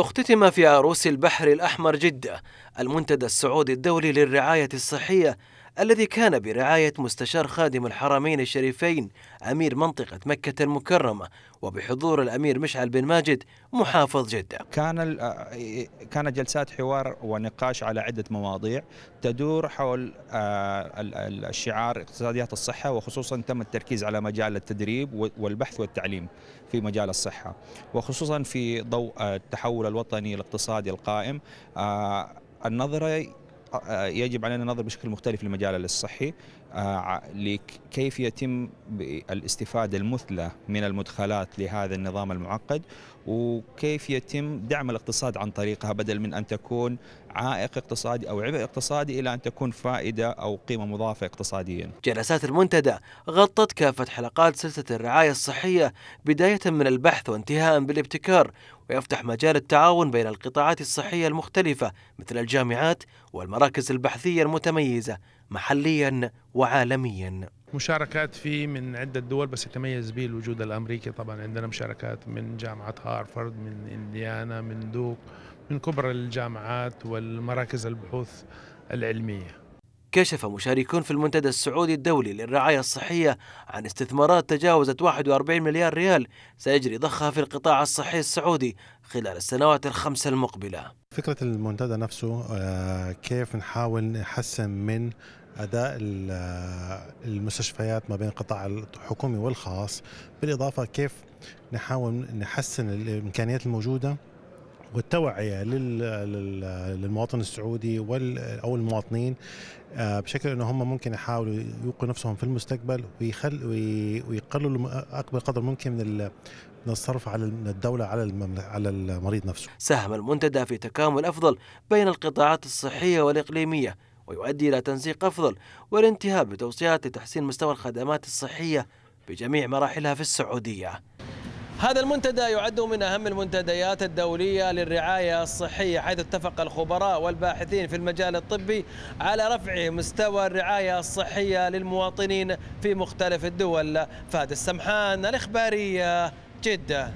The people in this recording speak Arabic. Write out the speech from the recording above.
اختتم في عروس البحر الأحمر جدة المنتدى السعودي الدولي للرعاية الصحية الذي كان برعاية مستشار خادم الحرمين الشريفين أمير منطقة مكة المكرمة وبحضور الأمير مشعل بن ماجد محافظ جدة كان آه، كانت جلسات حوار ونقاش على عدة مواضيع تدور حول آه، الشعار اقتصاديات الصحة وخصوصا تم التركيز على مجال التدريب والبحث والتعليم في مجال الصحة وخصوصا في ضوء آه، التحول الوطني الاقتصادي القائم النظرة آه، يجب علينا النظر بشكل مختلف للمجال الصحي آه، لكيف يتم الاستفادة المثلى من المدخلات لهذا النظام المعقد وكيف يتم دعم الاقتصاد عن طريقها بدل من أن تكون عائق اقتصادي أو عبء اقتصادي إلى أن تكون فائدة أو قيمة مضافة اقتصاديا جلسات المنتدى غطت كافة حلقات سلسلة الرعاية الصحية بداية من البحث وانتهاء بالابتكار ويفتح مجال التعاون بين القطاعات الصحية المختلفة مثل الجامعات والمراكز البحثية المتميزة محليا وعالميا مشاركات فيه من عدة دول بس يتميز به الوجود الأمريكي طبعا عندنا مشاركات من جامعة هارفارد من إنديانا من دوك من كبرى الجامعات والمراكز البحوث العلميه كشف مشاركون في المنتدى السعودي الدولي للرعاية الصحية عن استثمارات تجاوزت 41 مليار ريال سيجري ضخها في القطاع الصحي السعودي خلال السنوات الخمسة المقبلة فكرة المنتدى نفسه آه، كيف نحاول نحسن من اداء آه، المستشفيات ما بين القطاع الحكومي والخاص بالاضافه كيف نحاول نحسن الامكانيات الموجوده والتوعيه للمواطن السعودي او المواطنين آه، بشكل انه هم ممكن يحاولوا يوقوا نفسهم في المستقبل ويخل ويقللوا اكبر قدر ممكن من من الصرف على الدولة على على المريض نفسه. ساهم المنتدى في تكامل أفضل بين القطاعات الصحية والإقليمية ويؤدي إلى تنسيق أفضل والانتهاء بتوصيات لتحسين مستوى الخدمات الصحية بجميع مراحلها في السعودية. هذا المنتدى يعد من أهم المنتديات الدولية للرعاية الصحية حيث اتفق الخبراء والباحثين في المجال الطبي على رفع مستوى الرعاية الصحية للمواطنين في مختلف الدول فهد السمحان الإخبارية جدة